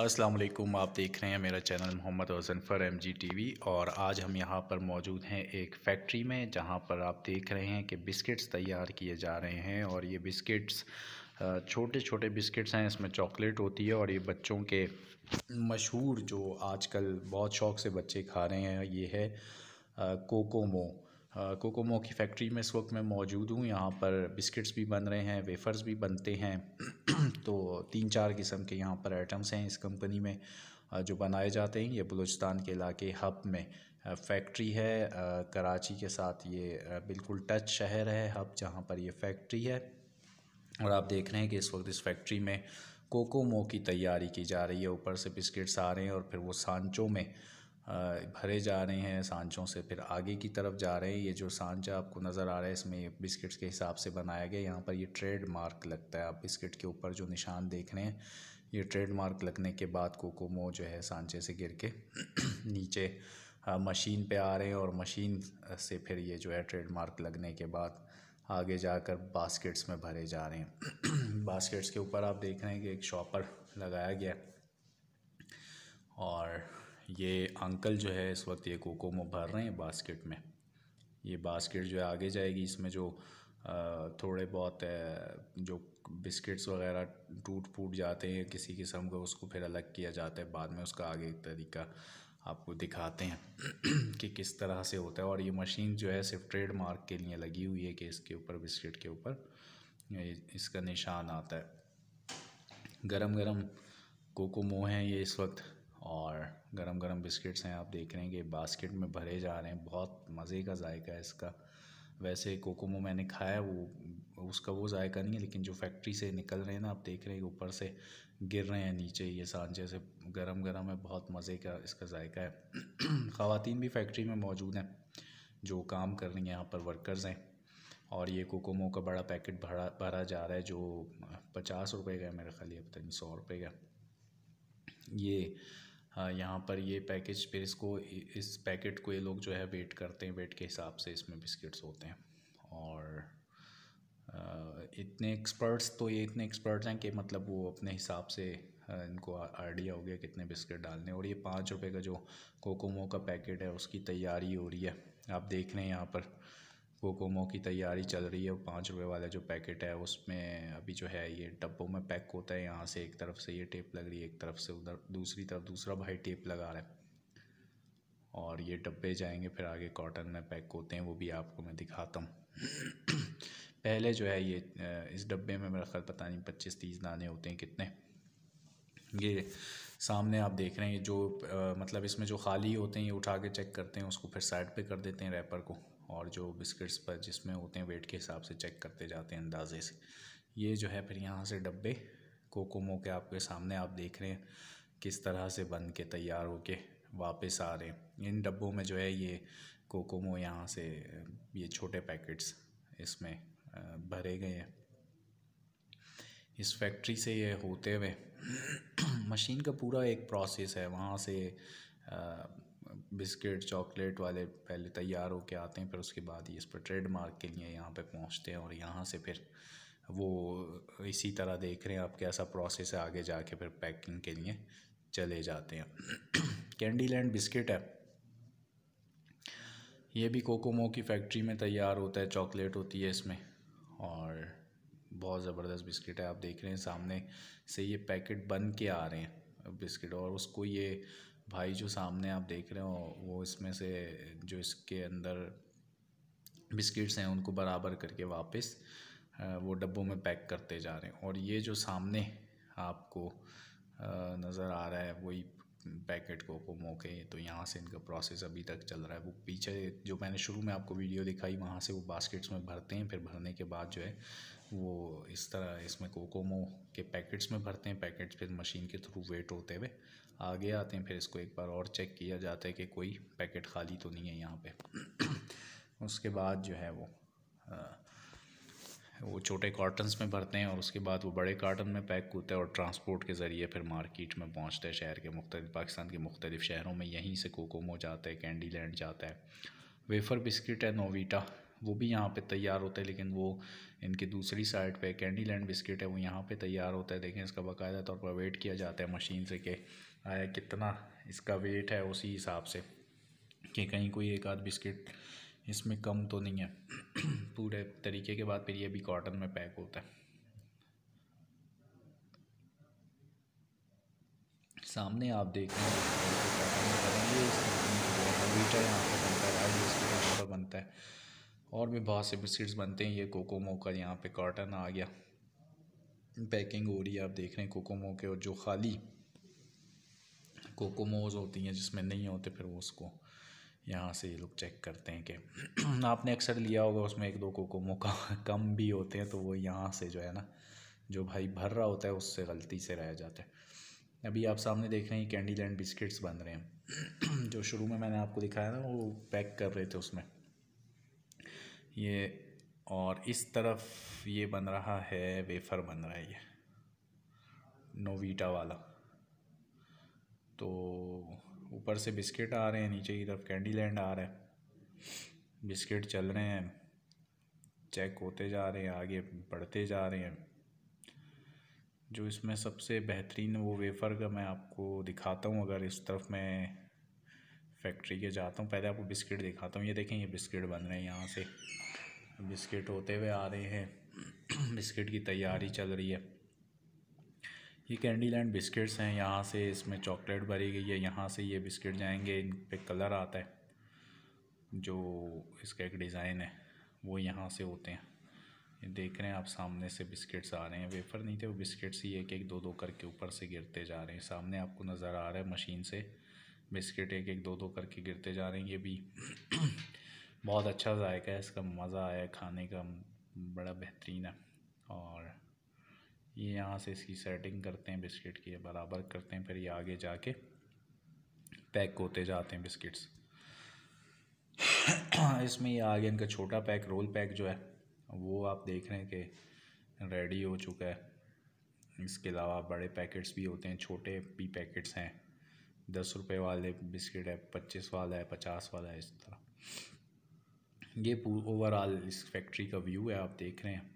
अस्सलाम वालेकुम आप देख रहे हैं मेरा channel Mohammad Ozanfar M G T V और आज हम यहाँ पर मौजूद हैं एक फैक्ट्री में जहाँ पर आप देख रहे हैं कि बिस्किट्स तैयार किए जा रहे हैं और ये बिस्किट्स छोटे छोटे बिस्किट्स हैं इसमें चॉकलेट होती है और ये बच्चों के मशहूर जो आजकल बहुत शौक़ से बच्चे खा रहे हैं ये है कोकोमो कोकोमो की फैक्ट्री में इस वक्त मैं मौजूद हूँ यहाँ पर बिस्किट्स भी बन रहे हैं वेफ़र्स भी बनते हैं तो तीन चार किस्म के यहाँ पर आइटम्स हैं इस कंपनी में जो बनाए जाते हैं ये बलूचिस्तान के इलाके हब में फैक्ट्री है कराची के साथ ये बिल्कुल टच शहर है हब जहाँ पर ये फैक्ट्री है और आप देख रहे हैं कि इस वक्त इस फैक्ट्री में कोकोमो की तैयारी की जा रही है ऊपर से बिस्किट्स आ रहे हैं और फिर वो सांचों में भरे जा रहे हैं सांचों से फिर आगे की तरफ जा रहे हैं ये जो सांचा आपको नज़र आ रहा है इसमें बिस्किट्स के हिसाब से बनाया गया यहाँ पर ये ट्रेड मार्क लगता है आप बिस्किट के ऊपर जो निशान देख रहे हैं ये ट्रेड मार्क लगने के बाद कोकोमो जो है सांचे से गिर के नीचे मशीन पे आ रहे हैं और मशीन से फिर ये जो है ट्रेड मार्क लगने के बाद आगे जाकर बास्केट्स में भरे जा रहे हैं बास्केट्स के ऊपर आप देख रहे हैं कि एक शॉपर लगाया गया और ये अंकल जो है इस वक्त ये कोकोमो भर रहे हैं बास्केट में ये बास्केट जो है आगे जाएगी इसमें जो थोड़े बहुत जो बिस्किट्स वगैरह टूट फूट जाते हैं किसी किस्म का उसको फिर अलग किया जाता है बाद में उसका आगे तरीका आपको दिखाते हैं कि किस तरह से होता है और ये मशीन जो है सिर्फ ट्रेड मार्क के लिए लगी हुई है कि इसके ऊपर बिस्किट के ऊपर इसका निशान आता है गरम गरम कोको मोह हैं ये इस वक्त और गरम गरम बिस्किट्स हैं आप देख रहे हैं कि बास्केट में भरे जा रहे हैं बहुत मज़े का जायका है इसका वैसे कोकोमो मैंने खाया वो उसका वो जायका नहीं है लेकिन जो फैक्ट्री से निकल रहे हैं ना आप देख रहे हैं ऊपर से गिर रहे हैं नीचे ये सांचे से गरम गरम है बहुत मज़े का इसका जायका है ख़वातीन भी फैक्ट्री में मौजूद हैं जो काम कर रही हैं यहाँ पर वर्कर्स हैं और ये कोकोमो का बड़ा पैकेट भरा भरा जा रहा है जो पचास रुपये का है मेरे ख्याल ये पता नहीं सौ रुपये का ये हाँ, यहाँ पर ये पैकेज फिर इसको इस पैकेट को ये लोग जो है वेट करते हैं वेट के हिसाब से इसमें बिस्किट्स होते हैं और इतने एक्सपर्ट्स तो ये इतने एक्सपर्ट्स हैं कि मतलब वो अपने हिसाब से इनको आइडिया हो गया कितने बिस्किट डालने और ये पाँच रुपये का जो कोकोमो का पैकेट है उसकी तैयारी हो रही है आप देख रहे हैं यहाँ पर कोकोमो की तैयारी चल रही है पाँच रुपये वाला जो पैकेट है उसमें अभी जो है ये डब्बों में पैक होता है यहाँ से एक तरफ से ये टेप लग रही है एक तरफ से उधर दूसरी तरफ दूसरा भाई टेप लगा रहा है और ये डब्बे जाएंगे फिर आगे कॉटन में पैक होते हैं वो भी आपको मैं दिखाता हूँ पहले जो है ये इस डब्बे में मेरा ख्याल पता नहीं पच्चीस तीस दाने होते हैं कितने ये सामने आप देख रहे हैं जो आ, मतलब इसमें जो खाली होते हैं ये उठा के चेक करते हैं उसको फिर साइड पे कर देते हैं रैपर को और जो बिस्किट्स पर जिसमें होते हैं वेट के हिसाब से चेक करते जाते हैं अंदाजे से ये जो है फिर यहाँ से डब्बे कोकोमो के आपके सामने आप देख रहे हैं किस तरह से बन के तैयार हो के वापस आ रहे हैं इन डब्बों में जो है ये कोकोमो यहाँ से ये छोटे पैकेट्स इसमें भरे गए हैं इस फैक्ट्री से ये होते हुए मशीन का पूरा एक प्रोसेस है वहाँ से बिस्किट चॉकलेट वाले पहले तैयार होके आते हैं फिर उसके बाद ये इस पर ट्रेडमार्क के लिए यहाँ पे पहुँचते हैं और यहाँ से फिर वो इसी तरह देख रहे हैं आप कैसा प्रोसेस है आगे जाके फिर पैकिंग के लिए चले जाते हैं कैंडी लैंड बिस्किट है ये भी कोकोमो की फैक्ट्री में तैयार होता है चॉकलेट होती है इसमें और बहुत ज़बरदस्त बिस्किट है आप देख रहे हैं सामने से ये पैकेट बन के आ रहे हैं बिस्किट और उसको ये भाई जो सामने आप देख रहे हो वो इसमें से जो इसके अंदर बिस्किट्स हैं उनको बराबर करके वापस वो डब्बों में पैक करते जा रहे हैं और ये जो सामने आपको नज़र आ रहा है वही पैकेट को ओपोमो के तो यहाँ से इनका प्रोसेस अभी तक चल रहा है वो पीछे जो मैंने शुरू में आपको वीडियो दिखाई वहाँ से वो बास्केट्स में भरते हैं फिर भरने के बाद जो है वो इस तरह इसमें कोकोमो के पैकेट्स में भरते हैं पैकेट्स फिर मशीन के थ्रू वेट होते हुए आगे आते हैं फिर इसको एक बार और चेक किया जाता है कि कोई पैकेट खाली तो नहीं है यहाँ पर उसके बाद जो है वो आ, वो छोटे कार्टन्स में भरते हैं और उसके बाद वो बड़े कार्टन में पैक होते हैं और ट्रांसपोर्ट के ज़रिए फिर मार्केट में पहुँचते हैं शहर के मुख्त पाकिस्तान के मुख्तलिफ़ शहरों में यहीं से कोकोमो जाता है कैंडी लैंड जाता है वेफ़र बिस्किट है नोवीटा वो भी यहाँ पे तैयार होता है लेकिन वो इनकी दूसरी साइड पे कैंडी लैंड बिस्किट है वो यहाँ पे तैयार होता है देखें इसका बाकायदा तौर पर वेट किया जाता है मशीन से कि आया कितना इसका वेट है उसी हिसाब से कि कहीं कोई एक आध बिस्किट इसमें कम तो नहीं है पूरे तरीके के बाद फिर ये भी कॉटन में पैक होता है सामने आप देख रहे हैं बनता है बनता है और भी बहुत से बिस्किट्स बनते हैं ये कोकोमो का यहाँ पे कॉटन आ गया पैकिंग हो रही है आप देख रहे हैं कोकोमो के और जो खाली कोकोमोज होती हैं जिसमें नहीं होते फिर वो उसको यहाँ से ये लोग चेक करते हैं कि आपने अक्सर लिया होगा उसमें एक दो कोकोमो का कम भी होते हैं तो वो यहाँ से जो है ना जो भाई भर रहा होता है उससे गलती से रह जाते हैं अभी आप सामने देख रहे हैं कैंडी लैंड बिस्किट्स बन रहे हैं जो शुरू में मैंने आपको दिखाया ना वो पैक कर रहे थे उसमें ये और इस तरफ ये बन रहा है वेफर बन रहा है ये नोवीटा वाला तो ऊपर से बिस्किट आ रहे हैं नीचे की तरफ कैंडी लैंड आ रहा है बिस्किट चल रहे हैं चेक होते जा रहे हैं आगे बढ़ते जा रहे हैं जो इसमें सबसे बेहतरीन वो वेफ़र का मैं आपको दिखाता हूँ अगर इस तरफ मैं फैक्ट्री के जाता हूँ पहले आपको बिस्किट दिखाता हूँ ये देखें ये बिस्किट बन रहे हैं यहाँ से बिस्किट होते हुए आ रहे हैं बिस्किट की तैयारी चल रही है ये कैंडी लैंड बिस्किट्स हैं यहाँ से इसमें चॉकलेट भरी गई है यहाँ से ये बिस्किट जाएंगे इन पर कलर आता है जो इसका एक डिज़ाइन है वो यहाँ से होते हैं ये देख रहे हैं आप सामने से बिस्किट्स आ रहे हैं वेफर नहीं थे वो बिस्किट्स ही एक एक दो दो करके ऊपर से गिरते जा रहे हैं सामने आपको नज़र आ रहा है मशीन से बिस्किट एक एक दो दो करके गिरते जा रहे हैं ये भी बहुत अच्छा जायका है इसका मज़ा आया खाने का बड़ा बेहतरीन है और ये यहाँ से इसकी सेटिंग करते हैं बिस्किट की बराबर करते हैं फिर ये आगे जाके पैक होते जाते हैं बिस्किट्स इसमें ये आगे इनका छोटा पैक रोल पैक जो है वो आप देख रहे हैं कि रेडी हो चुका है इसके अलावा बड़े पैकेट्स भी होते हैं छोटे भी पैकेट्स हैं दस रुपये वाले बिस्किट है पच्चीस वाला है पचास वाला है इस तरह ये ओवरऑल इस फैक्ट्री का व्यू है आप देख रहे हैं